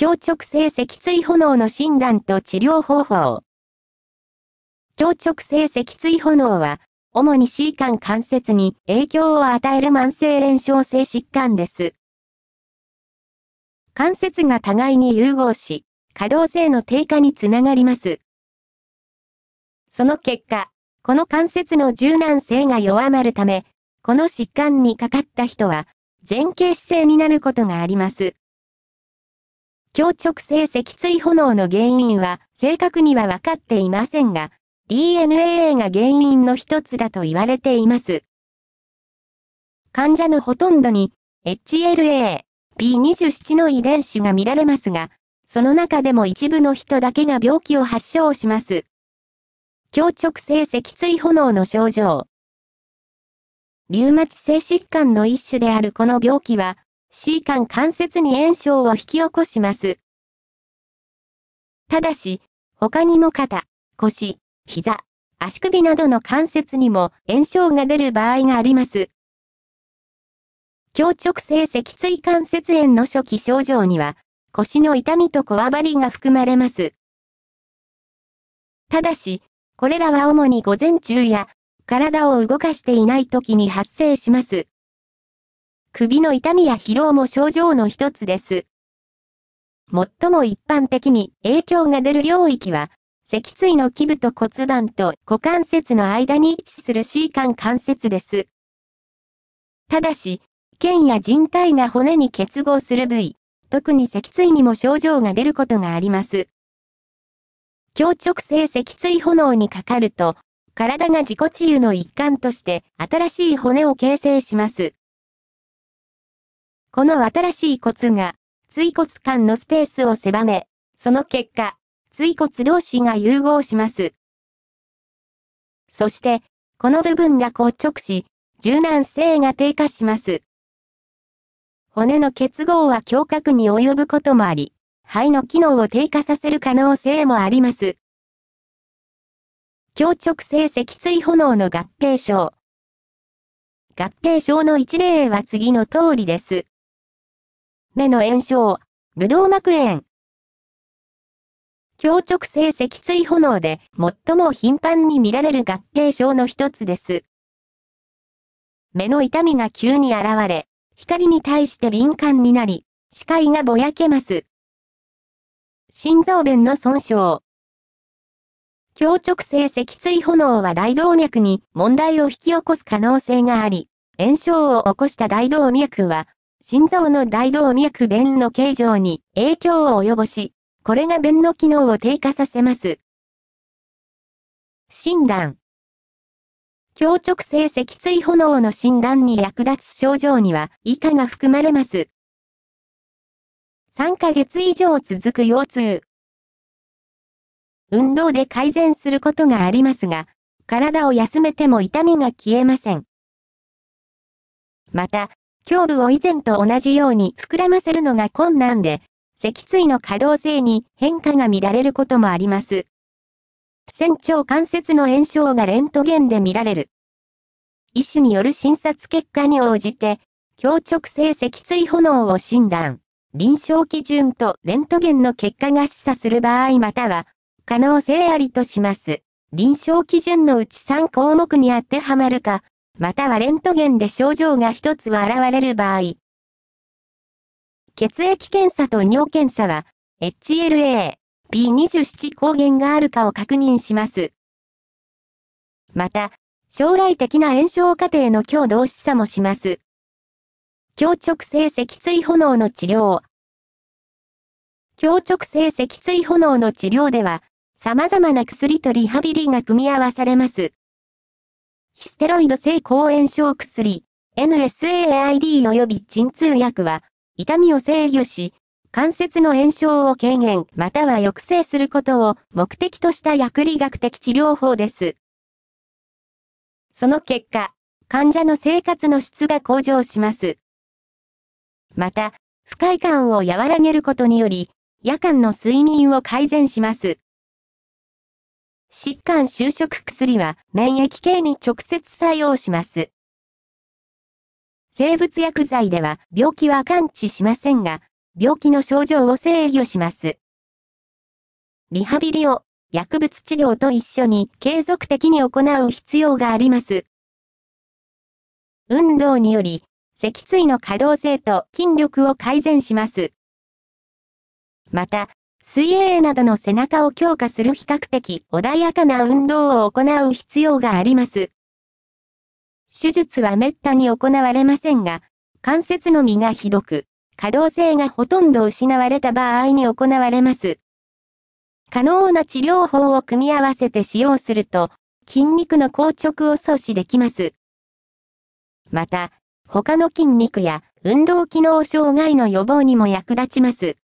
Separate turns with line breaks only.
強直性脊椎炎の診断と治療方法。強直性脊椎炎は、主に C 間関節に影響を与える慢性炎症性疾患です。関節が互いに融合し、可動性の低下につながります。その結果、この関節の柔軟性が弱まるため、この疾患にかかった人は、前傾姿勢になることがあります。強直性脊椎炎の原因は正確には分かっていませんが、DNA が原因の一つだと言われています。患者のほとんどに HLA、P27 の遺伝子が見られますが、その中でも一部の人だけが病気を発症します。強直性脊椎炎の症状。リウマチ性疾患の一種であるこの病気は、C 間関節に炎症を引き起こします。ただし、他にも肩、腰、膝、足首などの関節にも炎症が出る場合があります。強直性脊椎関節炎の初期症状には、腰の痛みとこわばりが含まれます。ただし、これらは主に午前中や、体を動かしていない時に発生します。首の痛みや疲労も症状の一つです。最も一般的に影響が出る領域は、脊椎の基部と骨盤と股関節の間に位置する C 間関節です。ただし、腱や人体が骨に結合する部位、特に脊椎にも症状が出ることがあります。強直性脊椎炎にかかると、体が自己治癒の一環として新しい骨を形成します。この新しいコツが、椎骨間のスペースを狭め、その結果、椎骨同士が融合します。そして、この部分が硬直し、柔軟性が低下します。骨の結合は胸郭に及ぶこともあり、肺の機能を低下させる可能性もあります。強直性脊椎炎の合併症。合併症の一例は次の通りです。目の炎症、ブドウ膜炎。強直性脊椎炎で最も頻繁に見られる合併症の一つです。目の痛みが急に現れ、光に対して敏感になり、視界がぼやけます。心臓弁の損傷。強直性脊椎炎は大動脈に問題を引き起こす可能性があり、炎症を起こした大動脈は心臓の大動脈弁の形状に影響を及ぼし、これが弁の機能を低下させます。診断。強直性脊椎炎の診断に役立つ症状には以下が含まれます。3ヶ月以上続く腰痛。運動で改善することがありますが、体を休めても痛みが消えません。また、胸部を以前と同じように膨らませるのが困難で、脊椎の可動性に変化が見られることもあります。仙腸関節の炎症がレントゲンで見られる。医師による診察結果に応じて、強直性脊椎炎を診断、臨床基準とレントゲンの結果が示唆する場合または、可能性ありとします。臨床基準のうち3項目に当てはまるか、またはレントゲンで症状が一つは現れる場合。血液検査と尿検査は、HLA、B27 抗原があるかを確認します。また、将来的な炎症過程の強度示唆もします。強直性脊椎炎の治療。強直性脊椎炎の治療では、様々な薬とリハビリが組み合わされます。ヒステロイド性抗炎症薬、NSAID 及び鎮痛薬は、痛みを制御し、関節の炎症を軽減または抑制することを目的とした薬理学的治療法です。その結果、患者の生活の質が向上します。また、不快感を和らげることにより、夜間の睡眠を改善します。疾患就職薬は免疫系に直接作用します。生物薬剤では病気は感知しませんが、病気の症状を制御します。リハビリを薬物治療と一緒に継続的に行う必要があります。運動により、脊椎の可動性と筋力を改善します。また、水泳などの背中を強化する比較的穏やかな運動を行う必要があります。手術は滅多に行われませんが、関節のみがひどく、可動性がほとんど失われた場合に行われます。可能な治療法を組み合わせて使用すると、筋肉の硬直を阻止できます。また、他の筋肉や運動機能障害の予防にも役立ちます。